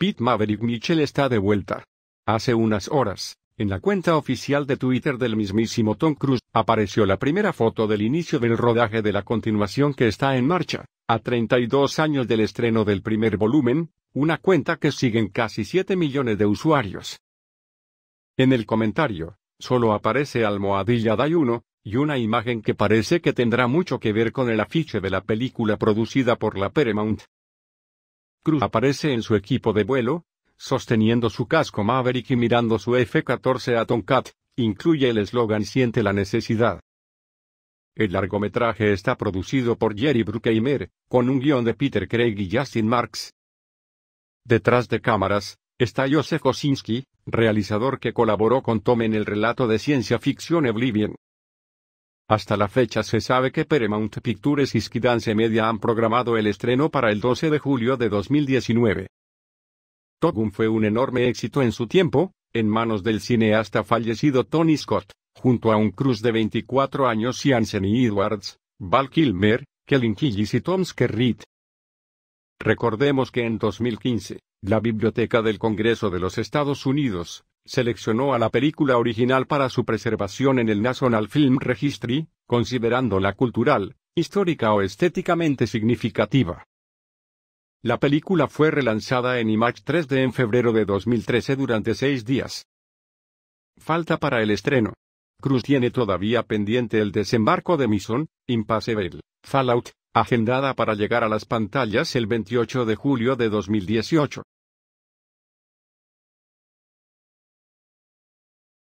Pete Maverick Mitchell está de vuelta. Hace unas horas, en la cuenta oficial de Twitter del mismísimo Tom Cruise, apareció la primera foto del inicio del rodaje de la continuación que está en marcha, a 32 años del estreno del primer volumen, una cuenta que siguen casi 7 millones de usuarios. En el comentario, solo aparece Almohadilla 1, y una imagen que parece que tendrá mucho que ver con el afiche de la película producida por la Paramount, Cruz aparece en su equipo de vuelo, sosteniendo su casco Maverick y mirando su F-14 Atomcat, incluye el eslogan Siente la necesidad. El largometraje está producido por Jerry Bruckheimer, con un guión de Peter Craig y Justin Marks. Detrás de cámaras, está Joseph Kosinski, realizador que colaboró con Tom en el relato de ciencia ficción Oblivion. Hasta la fecha se sabe que Paramount Pictures y Skidance Media han programado el estreno para el 12 de julio de 2019. Togun fue un enorme éxito en su tiempo, en manos del cineasta fallecido Tony Scott, junto a un cruz de 24 años y Edwards, Val Kilmer, Kellen Killis y Tom Skerritt. Recordemos que en 2015, la Biblioteca del Congreso de los Estados Unidos, seleccionó a la película original para su preservación en el National Film Registry, considerándola cultural, histórica o estéticamente significativa. La película fue relanzada en IMAX 3D en febrero de 2013 durante seis días. Falta para el estreno. Cruz tiene todavía pendiente el desembarco de Mission, Impassable, Fallout, agendada para llegar a las pantallas el 28 de julio de 2018.